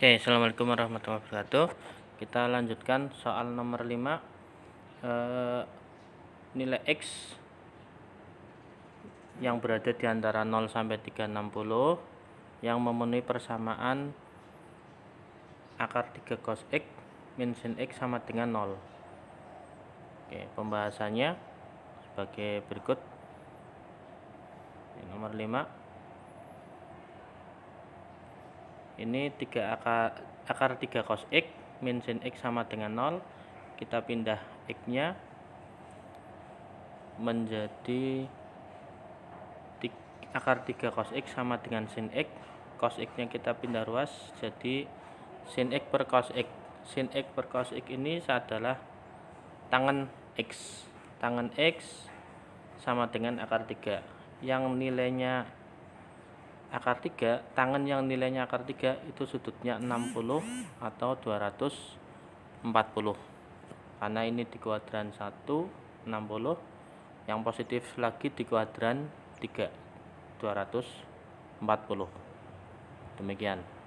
Oke, okay, Assalamualaikum warahmatullahi wabarakatuh. Kita lanjutkan soal nomor 5 e, eh, nilai X yang berada di antara 0 sampai 360 yang memenuhi persamaan akar 3 cos X min sin X sama dengan 0. Oke, okay, pembahasannya sebagai berikut. Nomor 5 ini 3 akar, akar 3 cos X min sin X sama dengan 0 kita pindah X nya menjadi akar 3 cos X sama dengan sin X cos X nya kita pindah ruas jadi sin X per cos X sin X per cos X ini adalah tangan X tangan X sama dengan akar 3 yang nilainya akar 3 tangan yang nilainya akar 3 itu sudutnya 60 atau 240 karena ini di kuadran 1 60 yang positif lagi di kuadran 3 240 demikian